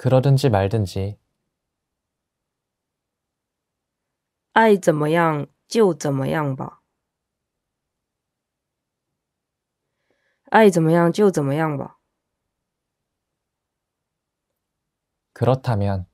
그러든지 말든지. 爱怎么样就怎么样吧.爱怎么样就怎么样吧. 그렇다면